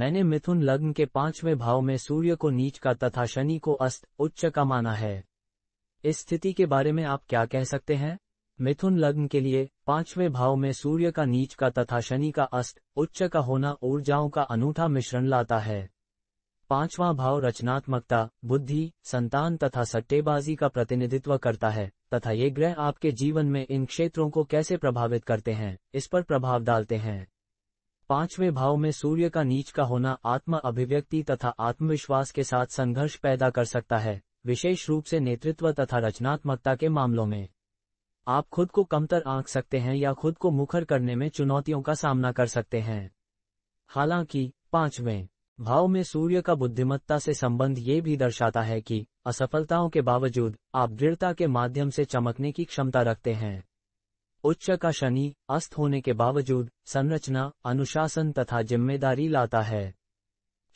मैंने मिथुन लग्न के पांचवें भाव में सूर्य को नीच का तथा शनि को अस्त उच्च का माना है इस स्थिति के बारे में आप क्या कह सकते हैं मिथुन लग्न के लिए पांचवें भाव में सूर्य का नीच का तथा शनि का अस्त उच्च का होना ऊर्जाओं का अनूठा मिश्रण लाता है पांचवां भाव रचनात्मकता बुद्धि संतान तथा सट्टेबाजी का प्रतिनिधित्व करता है तथा ये ग्रह आपके जीवन में इन क्षेत्रों को कैसे प्रभावित करते हैं इस पर प्रभाव डालते हैं पांचवें भाव में सूर्य का नीच का होना आत्म अभिव्यक्ति तथा आत्मविश्वास के साथ संघर्ष पैदा कर सकता है विशेष रूप से नेतृत्व तथा रचनात्मकता के मामलों में आप खुद को कमतर आंक सकते हैं या खुद को मुखर करने में चुनौतियों का सामना कर सकते हैं हालांकि पांचवें भाव में सूर्य का बुद्धिमत्ता से संबंध ये भी दर्शाता है कि असफलताओं के बावजूद आप दृढ़ता के माध्यम से चमकने की क्षमता रखते हैं उच्च का शनि अस्त होने के बावजूद संरचना अनुशासन तथा जिम्मेदारी लाता है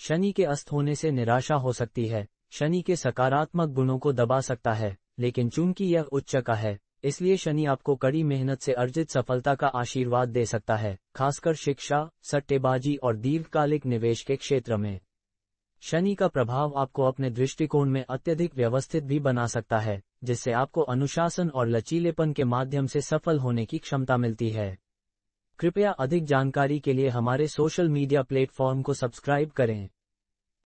शनि के अस्त होने से निराशा हो सकती है शनि के सकारात्मक गुणों को दबा सकता है लेकिन चूंकि यह उच्च का है इसलिए शनि आपको कड़ी मेहनत से अर्जित सफलता का आशीर्वाद दे सकता है खासकर शिक्षा सट्टेबाजी और दीर्घकालिक निवेश के क्षेत्र में शनि का प्रभाव आपको अपने दृष्टिकोण में अत्यधिक व्यवस्थित भी बना सकता है जिससे आपको अनुशासन और लचीलेपन के माध्यम से सफल होने की क्षमता मिलती है कृपया अधिक जानकारी के लिए हमारे सोशल मीडिया प्लेटफॉर्म को सब्सक्राइब करें